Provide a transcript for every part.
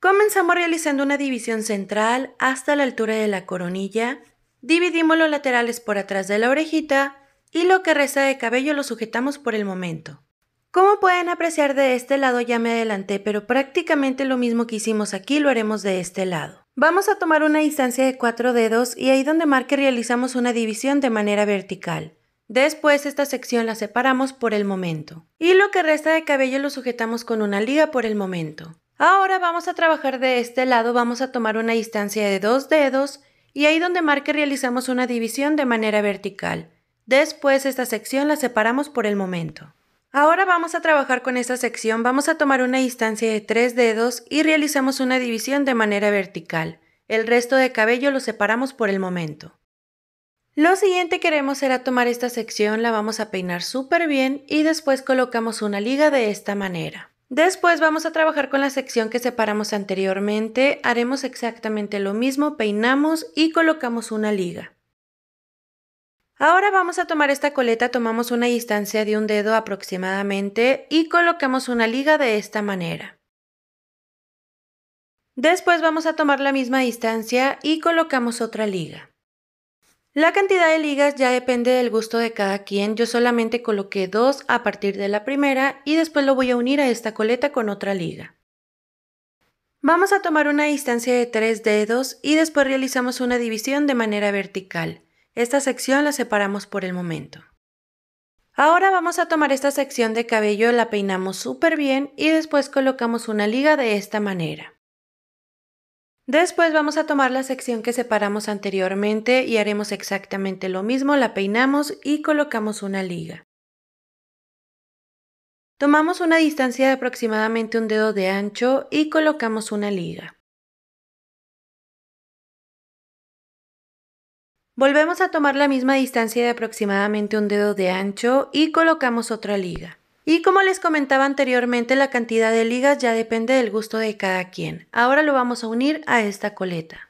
Comenzamos realizando una división central hasta la altura de la coronilla, dividimos los laterales por atrás de la orejita y lo que resta de cabello lo sujetamos por el momento. Como pueden apreciar de este lado ya me adelanté, pero prácticamente lo mismo que hicimos aquí lo haremos de este lado. Vamos a tomar una distancia de 4 dedos y ahí donde marque realizamos una división de manera vertical. Después esta sección la separamos por el momento. Y lo que resta de cabello lo sujetamos con una liga por el momento. Ahora vamos a trabajar de este lado, vamos a tomar una distancia de dos dedos y ahí donde marque realizamos una división de manera vertical. Después esta sección la separamos por el momento. Ahora vamos a trabajar con esta sección, vamos a tomar una distancia de tres dedos y realizamos una división de manera vertical. El resto de cabello lo separamos por el momento. Lo siguiente que haremos será tomar esta sección, la vamos a peinar súper bien y después colocamos una liga de esta manera. Después vamos a trabajar con la sección que separamos anteriormente, haremos exactamente lo mismo, peinamos y colocamos una liga. Ahora vamos a tomar esta coleta, tomamos una distancia de un dedo aproximadamente y colocamos una liga de esta manera. Después vamos a tomar la misma distancia y colocamos otra liga. La cantidad de ligas ya depende del gusto de cada quien, yo solamente coloqué dos a partir de la primera y después lo voy a unir a esta coleta con otra liga. Vamos a tomar una distancia de tres dedos y después realizamos una división de manera vertical. Esta sección la separamos por el momento. Ahora vamos a tomar esta sección de cabello, la peinamos súper bien y después colocamos una liga de esta manera. Después vamos a tomar la sección que separamos anteriormente y haremos exactamente lo mismo, la peinamos y colocamos una liga. Tomamos una distancia de aproximadamente un dedo de ancho y colocamos una liga. Volvemos a tomar la misma distancia de aproximadamente un dedo de ancho y colocamos otra liga. Y como les comentaba anteriormente, la cantidad de ligas ya depende del gusto de cada quien. Ahora lo vamos a unir a esta coleta.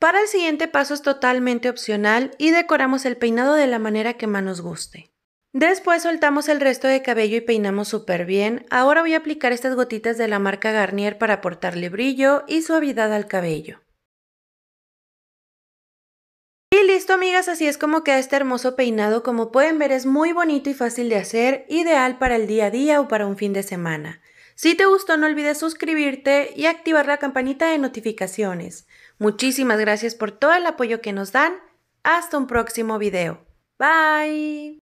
Para el siguiente paso es totalmente opcional y decoramos el peinado de la manera que más nos guste. Después soltamos el resto de cabello y peinamos súper bien. Ahora voy a aplicar estas gotitas de la marca Garnier para aportarle brillo y suavidad al cabello. listo amigas, así es como queda este hermoso peinado. Como pueden ver es muy bonito y fácil de hacer, ideal para el día a día o para un fin de semana. Si te gustó no olvides suscribirte y activar la campanita de notificaciones. Muchísimas gracias por todo el apoyo que nos dan. Hasta un próximo video. Bye.